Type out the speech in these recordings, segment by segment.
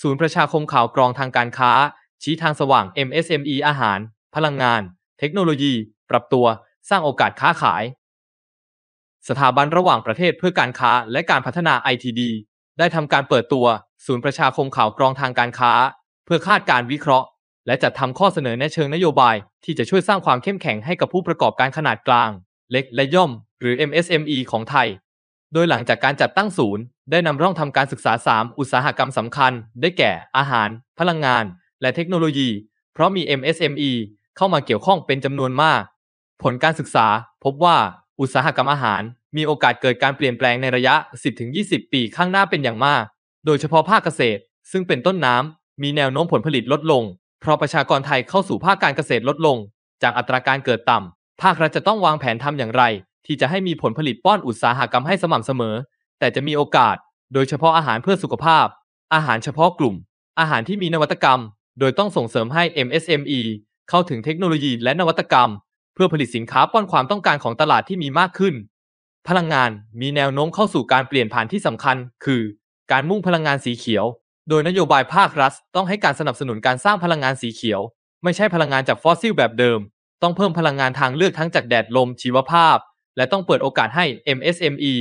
ศูนย์ประชาคมข่าวกรองทางการค้า ชี้ทางสว่าง MSME อาหาร พลังงาน เทคโนโลยี ปรับตัว สร้างโอกาสค้าขาย สถาบันระหว่างประเทศเพื่อการค้าและการพัฒนา ITD ได้ทำการเปิดตัว ศูนย์ประชาคมข่าวกรองทางการค้า เพื่อคาดการวิเคราะห์ และจัดทำข้อเสนอแนะเชิงนโยบายที่จะช่วยสร้างความเข้มแข็งให้กับผู้ประกอบการขนาดกลาง เล็กและย่อม หรือ MSME ของไทย โดยหลังจากการจัดตั้งศูนย์ได้นำร่องทำการศึกษา 3 อุตสาหกรรมสำคัญ ได้แก่ อาหาร พลังงาน และเทคโนโลยี เพราะมี MSME เข้ามาเกี่ยวข้องเป็นจำนวนมาก ผลการศึกษา พบว่า อุตสาหกรรมอาหาร มีโอกาสเกิดการเปลี่ยนแปลงในระยะ 10-20 ปีข้างหน้าเป็นอย่างมาก โดยเฉพาะภาคเกษตร ซึ่งเป็นต้นน้ำมีแนวโน้มผลผลิตลดลง เพราะประชากรไทยเข้าสู่ภาคการเกษตรลดลง จากอัตราการเกิดต่ำภาครัฐจะต้องวางแผนทำอย่างไร ที่จะให้มีผลผลิตป้อนอุตสาหกรรมให้สม่ำเสมอแต่จะมีโอกาส โดยเฉพาะอาหารเพื่อสุขภาพ อาหารเฉพาะกลุ่ม อาหารที่มีนวัตกรรม โดยต้องส่งเสริมให้ MSME เข้าถึงเทคโนโลยีและนวัตกรรม เพื่อผลิตสินค้าป้อนความต้องการของตลาดที่มีมากขึ้น พลังงานมีแนวโน้มเข้าสู่การเปลี่ยนผ่านที่สำคัญ คือ การมุ่งพลังงานสีเขียว โดยนโยบายภาครัฐต้องให้การสนับสนุนการสร้างพลังงานสีเขียว ไม่ใช่พลังงานจากฟอสซิลแบบเดิม ต้องเพิ่มพลังงานทางเลือกทั้งจากแดดลม ชีวภาพ และต้องเปิดโอกาสให้ MSME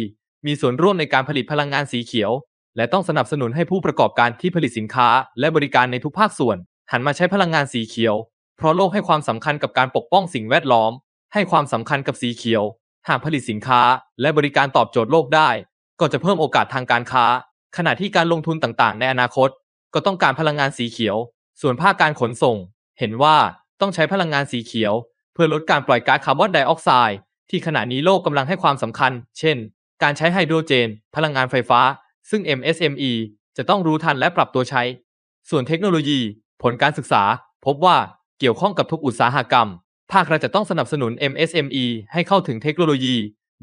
มีส่วนร่วมในการผลิตพลังงานสีเขียว และต้องสนับสนุนให้ผู้ประกอบการที่ผลิตสินค้า และบริการในทุกภาคส่วนหันมาใช้พลังงานสีเขียว เพราะโลกให้ความสำคัญกับการปกป้องสิ่งแวดล้อม ให้ความสำคัญกับสีเขียว หากผลิตสินค้า และบริการตอบโจทย์โลกได้ ก็จะเพิ่มโอกาสทางการค้า ขณะที่การลงทุนต่างๆ ในอนาคต ก็ต้องการพลังงานสีเขียว ส่วนภาคการขนส่ง เห็นว่าต้องใช้พลังงานสีเขียว เพื่อลดการปล่อยก๊าซคาร์บอนไดออกไซด์ที่ขณะนี้โลกกำลังให้ความสำคัญ เช่นการใช้ไฮโดรเจน พลังงานไฟฟ้า ซึ่ง MSME จะต้องรู้ทันและปรับตัวใช้ ส่วนเทคโนโลยี ผลการศึกษา พบว่าเกี่ยวข้องกับทุกอุตสาหกรรม ภาครัฐจะต้องสนับสนุน MSME ให้เข้าถึงเทคโนโลยี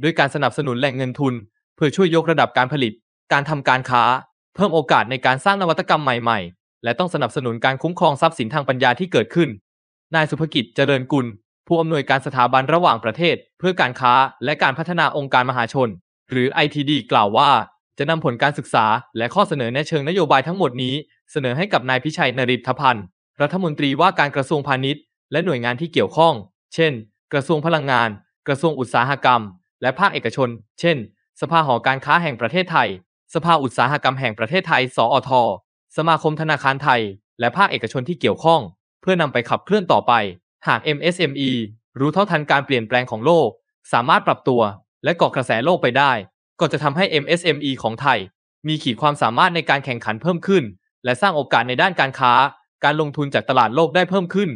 ด้วยการสนับสนุนแหล่งเงินทุน เพื่อช่วยยกระดับการผลิต การทำการค้า เพิ่มโอกาสในการสร้างนวัตกรรมใหม่ๆ และต้องสนับสนุนการคุ้มครองทรัพย์สินทางปัญญาที่เกิดขึ้นนายสุภกิจเจริญกุล ผู้อำนวยการสถาบันระหว่างประเทศ เพื่อการค้า และการพัฒนาองค์การมหาชนหรือ ITD กล่าวว่าจะนำผลการศึกษา และข้อเสนอแนะเชิงนโยบายทั้งหมดนี้ เสนอให้กับนายพิชัยนริทพันธ์ รัฐมนตรีว่าการกระทรวงพาณิชย์ และหน่วยงานที่เกี่ยวข้อง เช่นกระทรวงพลังงาน กระทรวงอุตสาหกรรม และภาคเอกชน เช่นสภาหอการค้าแห่งประเทศไทย สภาอุตสาหกรรมแห่งประเทศไทย สอท สมาคมธนาคารไทย และภาคเอกชนที่เกี่ยวข้อง เพื่อนำไปขับเคลื่อนต่อไป หาก MSME รู้เท่าทันการเปลี่ยนแปลงของโลกสามารถปรับตัวและเกาะกระแสโลกไปได้ ก็จะทำให้ MSME ของไทย มีขีดความสามารถในการแข่งขันเพิ่มขึ้น และสร้างโอกาสในด้านการค้า การลงทุนจากตลาดโลกได้เพิ่มขึ้น